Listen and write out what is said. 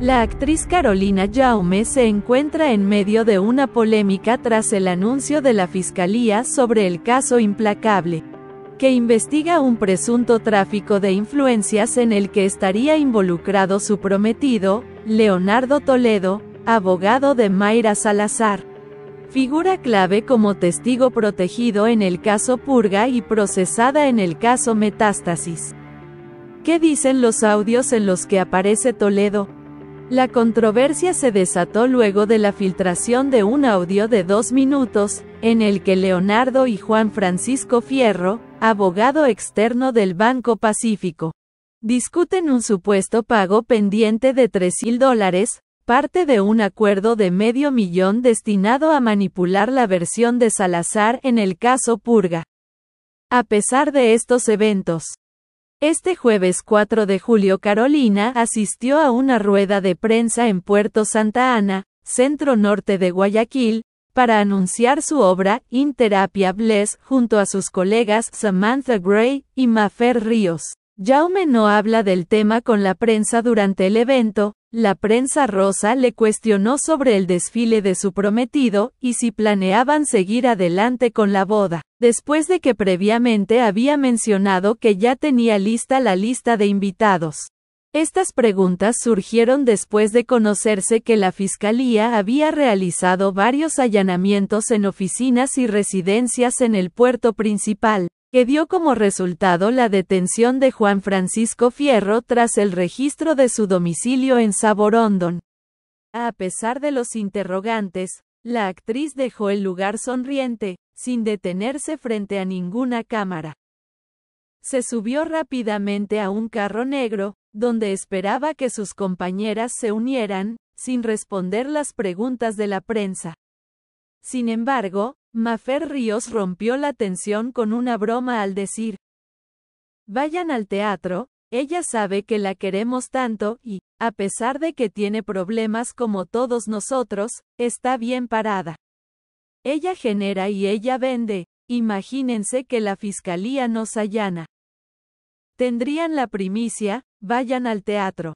La actriz Carolina Jaume se encuentra en medio de una polémica tras el anuncio de la Fiscalía sobre el caso Implacable, que investiga un presunto tráfico de influencias en el que estaría involucrado su prometido, Leonardo Toledo, abogado de Mayra Salazar. Figura clave como testigo protegido en el caso Purga y procesada en el caso Metástasis. ¿Qué dicen los audios en los que aparece Toledo? La controversia se desató luego de la filtración de un audio de dos minutos, en el que Leonardo y Juan Francisco Fierro, abogado externo del Banco Pacífico, discuten un supuesto pago pendiente de 3.000 dólares, parte de un acuerdo de medio millón destinado a manipular la versión de Salazar en el caso Purga. A pesar de estos eventos, este jueves 4 de julio Carolina asistió a una rueda de prensa en Puerto Santa Ana, centro norte de Guayaquil, para anunciar su obra Interapia Bless junto a sus colegas Samantha Gray y Mafer Ríos. Jaume no habla del tema con la prensa durante el evento, la prensa rosa le cuestionó sobre el desfile de su prometido, y si planeaban seguir adelante con la boda, después de que previamente había mencionado que ya tenía lista la lista de invitados. Estas preguntas surgieron después de conocerse que la Fiscalía había realizado varios allanamientos en oficinas y residencias en el puerto principal que dio como resultado la detención de Juan Francisco Fierro tras el registro de su domicilio en Saborondon. A pesar de los interrogantes, la actriz dejó el lugar sonriente, sin detenerse frente a ninguna cámara. Se subió rápidamente a un carro negro, donde esperaba que sus compañeras se unieran, sin responder las preguntas de la prensa. Sin embargo, Mafer Ríos rompió la tensión con una broma al decir, Vayan al teatro, ella sabe que la queremos tanto y, a pesar de que tiene problemas como todos nosotros, está bien parada. Ella genera y ella vende, imagínense que la fiscalía nos allana. Tendrían la primicia, vayan al teatro.